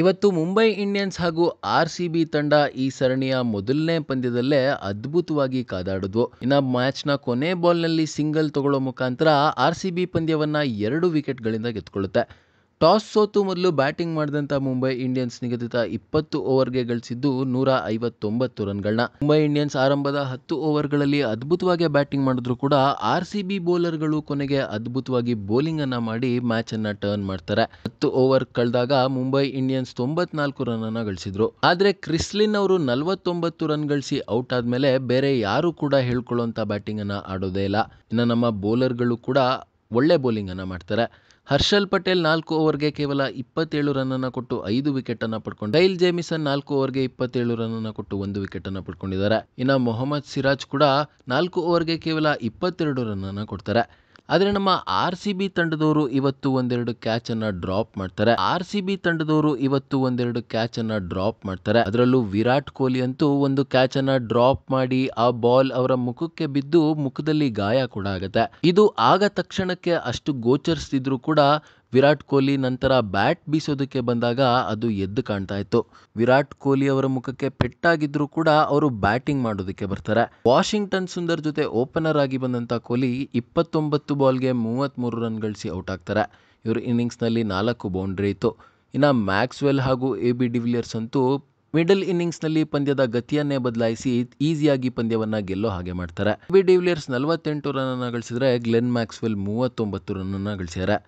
ಇವತ್ತು ಮುಂಬೈ ಇಂಡಿಯನ್ಸ್ ಹಾಗೂ R C B ತಂಡ ಈ ಸರಣಿಯ ಮೊದಲನೇ ಪಂದ್ಯದಲ್ಲೇ ಅದ್ಭುತವಾಗಿ ಕಾದಾಡಿದ್ವು ಇನ್ನು ಮ್ಯಾಚ್ನ ಕೊನೆ ಬಾಲ್ನಲ್ಲಿ ಸಿಂಗಲ್ ತಗೊಳ್ಳೋ ಮುಖಾಂತರ ಆರ್ ಸಿ ಬಿ ಪಂದ್ಯವನ್ನ ಎರಡು ವಿಕೆಟ್ಗಳಿಂದ ಗೆದ್ದುಕೊಳ್ಳುತ್ತೆ ಟಾಸ್ ಸೋತು ಮೊದಲು ಬ್ಯಾಟಿಂಗ್ ಮಾಡಿದಂಥ ಮುಂಬೈ ಇಂಡಿಯನ್ಸ್ ನಿಗದಿತ ಇಪ್ಪತ್ತು ಓವರ್ಗೆ ಗಳಿಸಿದ್ದು ನೂರ ಐವತ್ತೊಂಬತ್ತು ರನ್ಗಳನ್ನ ಮುಂಬೈ ಇಂಡಿಯನ್ಸ್ ಆರಂಭದ ಹತ್ತು ಓವರ್ಗಳಲ್ಲಿ ಅದ್ಭುತವಾಗಿ ಬ್ಯಾಟಿಂಗ್ ಮಾಡಿದ್ರು ಕೂಡ ಆರ್ ಸಿ ಬಿ ಬೌಲರ್ಗಳು ಕೊನೆಗೆ ಅದ್ಭುತವಾಗಿ ಬೌಲಿಂಗ್ ಅನ್ನ ಮಾಡಿ ಮ್ಯಾಚ್ ಅನ್ನ ಟರ್ನ್ ಮಾಡ್ತಾರೆ ಹತ್ತು ಓವರ್ ಕಳೆದಾಗ ಮುಂಬೈ ಇಂಡಿಯನ್ಸ್ ತೊಂಬತ್ನಾಲ್ಕು ರನ್ ಅನ್ನ ಗಳಿಸಿದ್ರು ಆದ್ರೆ ಕ್ರಿಸ್ಲಿನ್ ಅವರು ನಲವತ್ತೊಂಬತ್ತು ರನ್ ಗಳಿಸಿ ಔಟ್ ಆದ್ಮೇಲೆ ಬೇರೆ ಯಾರು ಕೂಡ ಹೇಳ್ಕೊಳ್ಳುವಂತ ಬ್ಯಾಟಿಂಗ್ ಅನ್ನ ಆಡೋದೇ ಇಲ್ಲ ಇನ್ನು ನಮ್ಮ ಬೌಲರ್ಗಳು ಕೂಡ ಒಳ್ಳೆ ಬೌಲಿಂಗನ್ನು ಮಾಡ್ತಾರೆ ಹರ್ಷಲ್ ಪಟೇಲ್ ನಾಲ್ಕು ಓವರ್ಗೆ ಕೇವಲ ಇಪ್ಪತ್ತೇಳು ರನ್ನನ್ನು ಕೊಟ್ಟು ಐದು ವಿಕೆಟನ್ನು ಪಡ್ಕೊಂಡು ಡೈಲ್ ಜೇಮಿಸನ್ ನಾಲ್ಕು ಓವರ್ಗೆ ಇಪ್ಪತ್ತೇಳು ರನ್ನನ್ನು ಕೊಟ್ಟು ಒಂದು ವಿಕೆಟನ್ನು ಪಡ್ಕೊಂಡಿದ್ದಾರೆ ಇನ್ನು ಮೊಹಮ್ಮದ್ ಸಿರಾಜ್ ಕೂಡ ನಾಲ್ಕು ಓವರ್ಗೆ ಕೇವಲ ಇಪ್ಪತ್ತೆರಡು ರನ್ನನ್ನು ಕೊಡ್ತಾರೆ ಆದರೆ ನಮ್ಮ ಆರ್ ಸಿ ಬಿ ತಂಡದವರು ಇವತ್ತು ಒಂದೆರಡು ಕ್ಯಾಚ್ ಅನ್ನ ಡ್ರಾಪ್ ಮಾಡ್ತಾರೆ ಆರ್ ಸಿ ಬಿ ತಂಡದವರು ಇವತ್ತು ಒಂದೆರಡು ಕ್ಯಾಚ್ ಅನ್ನ ಡ್ರಾಪ್ ಮಾಡ್ತಾರೆ ಅದರಲ್ಲೂ ವಿರಾಟ್ ಕೊಹ್ಲಿ ಅಂತೂ ಒಂದು ಕ್ಯಾಚ್ ಅನ್ನ ಡ್ರಾಪ್ ಮಾಡಿ ಆ ಬಾಲ್ ಅವರ ಮುಖಕ್ಕೆ ಬಿದ್ದು ಮುಖದಲ್ಲಿ ಗಾಯ ಕೂಡ ಆಗುತ್ತೆ ಇದು ಆಗ ತಕ್ಷಣಕ್ಕೆ ಅಷ್ಟು ಗೋಚರಿಸ್ತಿದ್ರು ಕೂಡ ವಿರಾಟ್ ಕೊಹ್ಲಿ ನಂತರ ಬ್ಯಾಟ್ ಬೀಸೋದಕ್ಕೆ ಬಂದಾಗ ಅದು ಎದ್ದು ಕಾಣ್ತಾ ಇತ್ತು ವಿರಾಟ್ ಕೊಹ್ಲಿ ಅವರ ಮುಖಕ್ಕೆ ಪೆಟ್ಟಾಗಿದ್ರೂ ಕೂಡ ಅವರು ಬ್ಯಾಟಿಂಗ್ ಮಾಡೋದಕ್ಕೆ ಬರ್ತಾರೆ ವಾಷಿಂಗ್ಟನ್ ಸುಂದರ್ ಜೊತೆ ಓಪನರ್ ಆಗಿ ಬಂದಂತ ಕೊಹ್ಲಿ ಇಪ್ಪತ್ತೊಂಬತ್ತು ಬಾಲ್ಗೆ ಮೂವತ್ತ್ಮೂರು ರನ್ ಗಳಿಸಿ ಔಟ್ ಆಗ್ತಾರೆ ಇವ್ರ ಇನ್ನಿಂಗ್ಸ್ನಲ್ಲಿ ನಾಲ್ಕು ಬೌಂಡ್ರಿ ಇತ್ತು ಇನ್ನು ಮ್ಯಾಕ್ಸ್ವೆಲ್ ಹಾಗೂ ಎ ಬಿ ಡಿವಿಲಿಯರ್ಸ್ ಅಂತೂ ಮಿಡಲ್ ಇನ್ನಿಂಗ್ಸ್ನಲ್ಲಿ ಪಂದ್ಯದ ಗತಿಯನ್ನೇ ಬದಲಾಯಿಸಿ ಈಸಿಯಾಗಿ ಪಂದ್ಯವನ್ನು ಗೆಲ್ಲೋ ಹಾಗೆ ಮಾಡ್ತಾರೆ ಬಿ ಡಿವಿಲಿಯರ್ಸ್ ನಲವತ್ತೆಂಟು ರನ್ನನ್ನು ಗಳಿಸಿದ್ರೆ ಗ್ಲೆನ್ ಮ್ಯಾಕ್ಸ್ವೆಲ್ ಮೂವತ್ತೊಂಬತ್ತು ರನ್ನನ್ನು ಗಳಿಸ್ಯಾರೆ